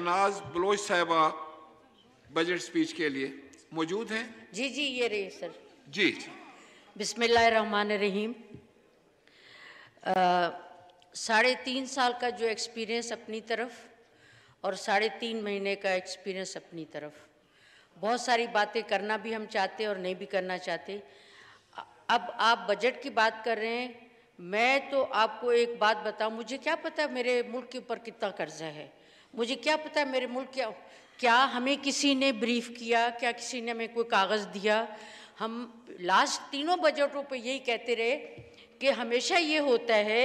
शहनाज बलोच साहबा budget speech के लिए मौजूद हैं जी जी ये रही सर जी बिस्मिल्लाहमान रहीम साढ़े तीन साल का जो एक्सपीरियंस अपनी तरफ और साढ़े तीन महीने का एक्सपीरियंस अपनी तरफ बहुत सारी बातें करना भी हम चाहते और नहीं भी करना चाहते अब आप बजट की बात कर रहे हैं मैं तो आपको एक बात बताऊं मुझे क्या पता मेरे मुल्क के ऊपर कितना कर्जा है मुझे क्या पता मेरे मुल्क क्या क्या हमें किसी ने ब्रीफ किया क्या किसी ने हमें कोई कागज़ दिया हम लास्ट तीनों बजटों पे यही कहते रहे कि हमेशा ये होता है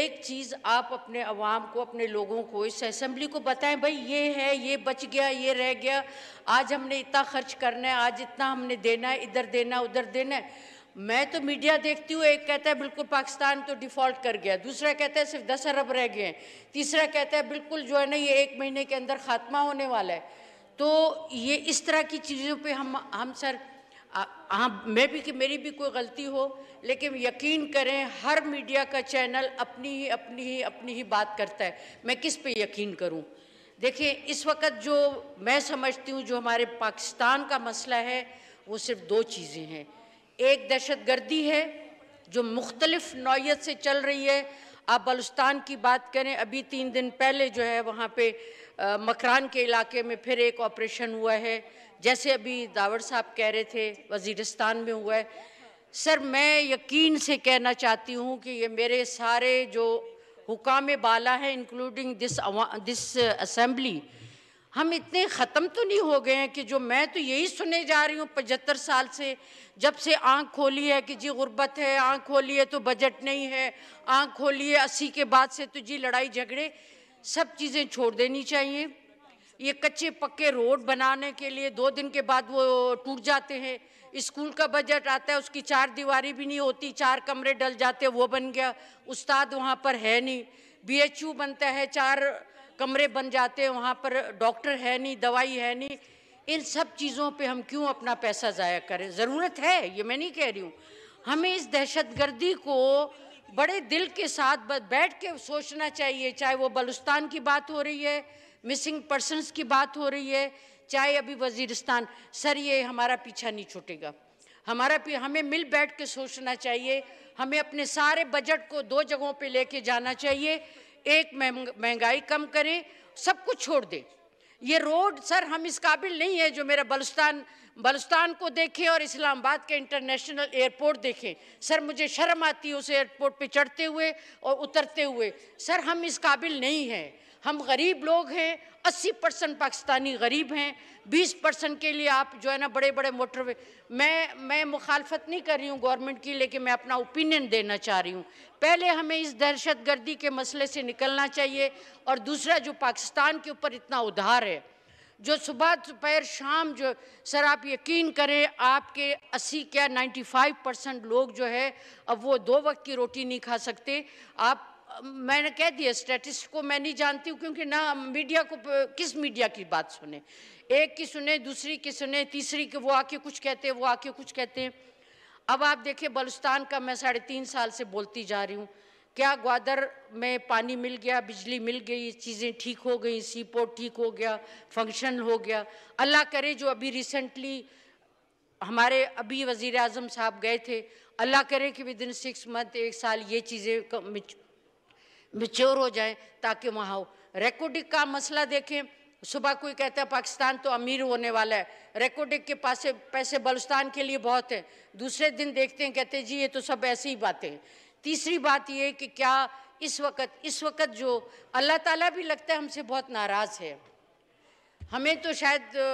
एक चीज़ आप अपने अवाम को अपने लोगों को इस असम्बली को बताएं भाई ये है ये बच गया ये रह गया आज हमने इतना खर्च करना है आज इतना हमने देना है इधर देना उधर देना है मैं तो मीडिया देखती हूँ एक कहता है बिल्कुल पाकिस्तान तो डिफ़ॉल्ट कर गया दूसरा कहता है सिर्फ दस अरब रह गए हैं तीसरा कहता है बिल्कुल जो है ना ये एक महीने के अंदर ख़ात्मा होने वाला है तो ये इस तरह की चीज़ों पे हम हम सर हाँ मैं भी कि मेरी भी कोई गलती हो लेकिन यकीन करें हर मीडिया का चैनल अपनी ही अपनी ही अपनी ही बात करता है मैं किस पे यकीन करूं देखिए इस वक्त जो मैं समझती हूं जो हमारे पाकिस्तान का मसला है वो सिर्फ दो चीज़ें हैं एक दहशत गर्दी है जो मुख्तलफ नौीयत से चल रही है आप बलुस्तान की बात करें अभी तीन दिन पहले जो है वहाँ पर मकरान के इलाके में फिर एक ऑपरेशन हुआ है जैसे अभी दावर साहब कह रहे थे वजीरस्तान में हुआ है सर मैं यकीन से कहना चाहती हूँ कि ये मेरे सारे जो हुकाम बाला हैं इंक्लूडिंग दिस दिस असम्बली हम इतने ख़त्म तो नहीं हो गए हैं कि जो मैं तो यही सुने जा रही हूँ पचहत्तर साल से जब से आँख खोली है कि जी गुर्बत है आँख खोली है तो बजट नहीं है आँख खोली है अस्सी के बाद से तो जी लड़ाई झगड़े सब चीज़ें छोड़ देनी चाहिए ये कच्चे पक्के रोड बनाने के लिए दो दिन के बाद वो टूट जाते हैं स्कूल का बजट आता है उसकी चार दीवारी भी नहीं होती चार कमरे डल जाते वो बन गया उस्ताद वहाँ पर है नहीं बी बनता है चार कमरे बन जाते हैं वहाँ पर डॉक्टर है नहीं दवाई है नहीं इन सब चीज़ों पे हम क्यों अपना पैसा ज़ाया करें ज़रूरत है ये मैं नहीं कह रही हूँ हमें इस दहशत गर्दी को बड़े दिल के साथ बैठ के सोचना चाहिए चाहे वो बलुस्तान की बात हो रही है मिसिंग पर्सनस की बात हो रही है चाहे अभी वजीरस्तान सर ये हमारा पीछा नहीं छूटेगा हमारा हमें मिल बैठ के सोचना चाहिए हमें अपने सारे बजट को दो जगहों पे लेके जाना चाहिए एक महंगाई कम करें सब कुछ छोड़ दें ये रोड सर हम इस काबिल नहीं है जो मेरा बलुस्तान बलुस्तान को देखें और इस्लामाबाद के इंटरनेशनल एयरपोर्ट देखें सर मुझे शर्म आती है उस एयरपोर्ट पे चढ़ते हुए और उतरते हुए सर हम इस काबिल नहीं हैं हम गरीब लोग हैं 80 परसेंट पाकिस्तानी गरीब हैं 20 परसेंट के लिए आप जो है ना बड़े बड़े मोटरवे मैं मैं मुखालफत नहीं कर रही हूँ गवर्नमेंट की लेकिन मैं अपना ओपिनियन देना चाह रही हूँ पहले हमें इस दहशत गर्दी के मसले से निकलना चाहिए और दूसरा जो पाकिस्तान के ऊपर इतना उधार है जो सुबह दोपहर शाम जो सर आप यकीन करें आपके 80 क्या 95 परसेंट लोग जो है अब वो दो वक्त की रोटी नहीं खा सकते आप मैंने कह दिया स्टैटिस्ट को मैं नहीं जानती हूँ क्योंकि ना मीडिया को किस मीडिया की बात सुने एक की सुने दूसरी की सुने तीसरी की वो आके कुछ कहते हैं वो आके कुछ कहते हैं अब आप देखिए बलुस्तान का मैं साढ़े तीन साल से बोलती जा रही हूँ क्या ग्वादर में पानी मिल गया बिजली मिल गई चीज़ें ठीक हो गई सी पोर्ट ठीक हो गया फंक्शन हो गया अल्लाह करे जो अभी रिसेंटली हमारे अभी वज़ी अजम साहब गए थे अल्लाह करे कि विद इन सिक्स मंथ एक साल ये चीज़ें मेच्योर हो जाए ताकि वहाँ हो रेकोडिक का मसला देखें सुबह कोई कहता है पाकिस्तान तो अमीर होने वाला है रेकोडिक के पास पैसे बलुस्तान के लिए बहुत है दूसरे दिन देखते हैं कहते हैं जी ये तो सब ऐसी ही बातें हैं तीसरी बात ये कि क्या इस वक्त इस वक्त जो अल्लाह ताला भी लगता है हमसे बहुत नाराज़ है हमें तो शायद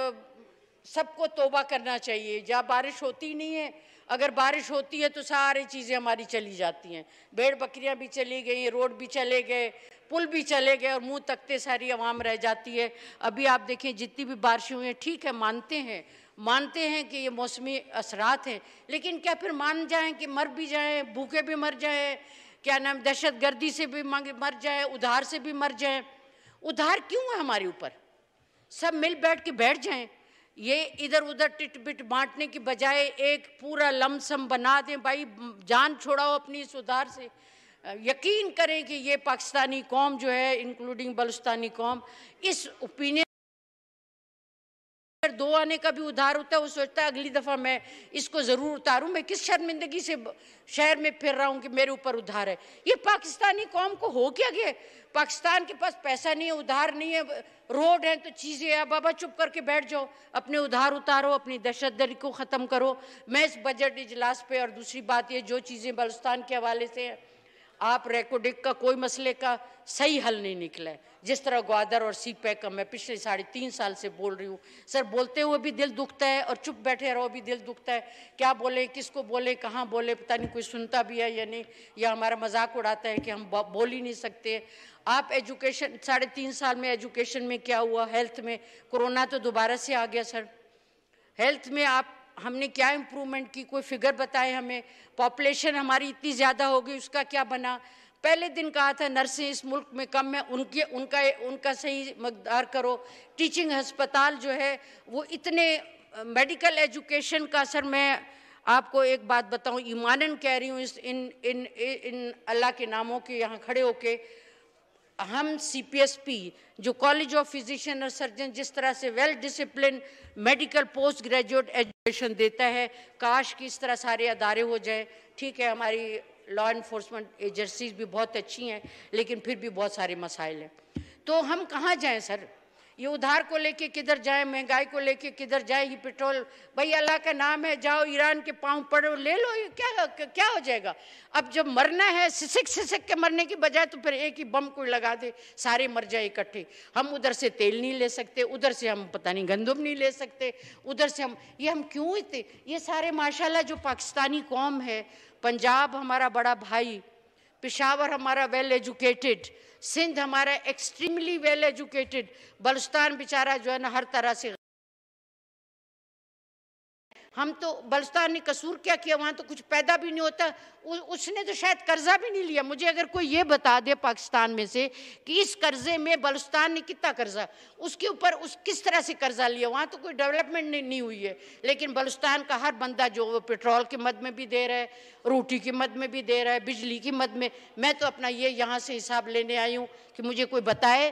सबको तोबा करना चाहिए जहाँ बारिश होती नहीं है अगर बारिश होती है तो सारी चीज़ें हमारी चली जाती हैं भेड़ बकरियां भी चली गई रोड भी चले गए पुल भी चले गए और मुंह तकते सारी आवाम रह जाती है अभी आप देखें जितनी भी बारिश हुई हैं ठीक है मानते हैं मानते हैं कि ये मौसमी असरात हैं लेकिन क्या फिर मान जाएं कि मर भी जाएं भूखे भी मर जाएं क्या नाम दहशत गर्दी से भी मर जाए उधार से भी मर जाए उधार क्यों है हमारे ऊपर सब मिल बैठ के बैठ जाएं ये इधर उधर टिट बिट बांटने की बजाय एक पूरा लमसम बना दें भाई जान छोड़ाओ अपनी इस उधार से यकीन करें कि ये पाकिस्तानी कौम जो है इंक्लूडिंग बलुस्तानी कौम इस ओपिनियन दो आने का भी उधार होता है वो सोचता है अगली दफ़ा मैं इसको ज़रूर उतारू मैं किस शर्मिंदगी से शहर में फिर रहा हूँ कि मेरे ऊपर उधार है ये पाकिस्तानी कौम को हो क्या गया पाकिस्तान के पास पैसा नहीं है उधार नहीं है रोड है तो चीज़ें है बाबा चुप करके बैठ जाओ अपने उधार उतारो अपनी दहशत गर्दी को ख़त्म करो मैं इस बजट इजलास पे और दूसरी बात ये जो चीज़ें बलुस्तान के हवाले से हैं आप रेकोडिक का कोई मसले का सही हल नहीं निकला है जिस तरह ग्वादर और सी पैक का मैं पिछले साढ़े तीन साल से बोल रही हूँ सर बोलते हुए भी दिल दुखता है और चुप बैठे रहो भी दिल दुखता है क्या बोले किसको बोले कहाँ बोले पता नहीं कोई सुनता भी है या नहीं या हमारा मजाक उड़ाता है कि हम बोल ही नहीं सकते आप एजुकेशन साढ़े तीन साल में एजुकेशन में क्या हुआ हेल्थ में कोरोना तो दोबारा से आ गया सर हेल्थ में आप हमने क्या इम्प्रूवमेंट की कोई फिगर बताए हमें पॉपुलेशन हमारी इतनी ज़्यादा हो गई उसका क्या बना पहले दिन कहा था नर्सें इस मुल्क में कम है उनके उनका उनका सही मकदार करो टीचिंग हस्पताल जो है वो इतने मेडिकल एजुकेशन का सर मैं आपको एक बात बताऊं ईमानन कह रही हूँ इस इन इन इन, इन अल्लाह के नामों के यहाँ खड़े होके हम पी जो कॉलेज ऑफ फिजिशियन और सर्जन जिस तरह से well discipline medical post graduate education देता है काश कि इस तरह सारे अदारे हो जाए ठीक है हमारी लॉ इन्फोर्समेंट एजेंसीज भी बहुत अच्छी हैं लेकिन फिर भी बहुत सारे मसाइल हैं तो हम कहाँ जाएँ सर ये उधार को लेके किधर जाए महंगाई को लेके किधर जाए ये पेट्रोल भाई अल्लाह का नाम है जाओ ईरान के पाँव पड़ो ले लो ये क्या क्या हो जाएगा अब जब मरना है सिसक सिसक के मरने की बजाय तो फिर एक ही बम कोई लगा दे सारे मर जाए इकट्ठे हम उधर से तेल नहीं ले सकते उधर से हम पता नहीं गंदुम नहीं ले सकते उधर से हम ये हम क्यों इतने ये सारे माशाला जो पाकिस्तानी कौम है पंजाब हमारा बड़ा भाई पिशावर हमारा वेल एजुकेटेड सिंध हमारा एक्सट्रीमली वेल एजुकेटेड बलुस्तान बेचारा जो है ना हर तरह से हम तो बलस्तान ने कसूर क्या किया वहाँ तो कुछ पैदा भी नहीं होता उ, उसने तो शायद कर्जा भी नहीं लिया मुझे अगर कोई ये बता दे पाकिस्तान में से कि इस कर्जे में बलुस्तान ने कितना कर्जा उसके ऊपर उस किस तरह से कर्जा लिया वहाँ तो कोई डेवलपमेंट नहीं, नहीं हुई है लेकिन बलुस्तान का हर बंदा जो वो पेट्रोल के मद में भी दे रहा है रोटी की मद में भी दे रहा है बिजली की मद में मैं तो अपना ये यहाँ से हिसाब लेने आई हूँ कि मुझे कोई बताए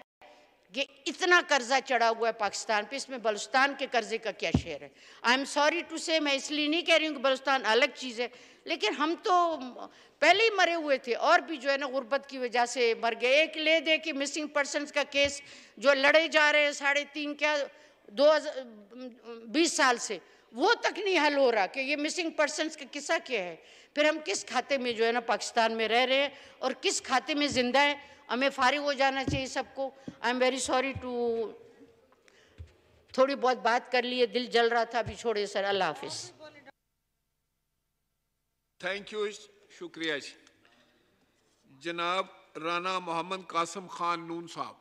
ये इतना कर्जा चढ़ा हुआ है पाकिस्तान पे इसमें बलुस्तान के कर्जे का क्या शेयर है आई एम सॉरी टू से मैं इसलिए नहीं कह रही हूँ कि बलुस्तान अलग चीज़ है लेकिन हम तो पहले ही मरे हुए थे और भी जो है ना गुर्बत की वजह से मर गए एक ले दे कि मिसिंग पर्सन का केस जो लड़े जा रहे हैं साढ़े तीन क्या दो बीस साल से वो तक नहीं हल हो रहा कि ये मिसिंग पर्सन का किस्सा क्या है फिर हम किस खाते में जो है ना पाकिस्तान में रह रहे हैं और किस खाते में ज़िंदा है हमें फारिग हो जाना चाहिए सबको I am very sorry to थोड़ी बहुत बात कर लिए दिल जल रहा था अभी छोड़े सर अल्लाह हाफिज़ थैंक यू शुक्रिया जी जनाब राना मोहम्मद कासम खान नून साहब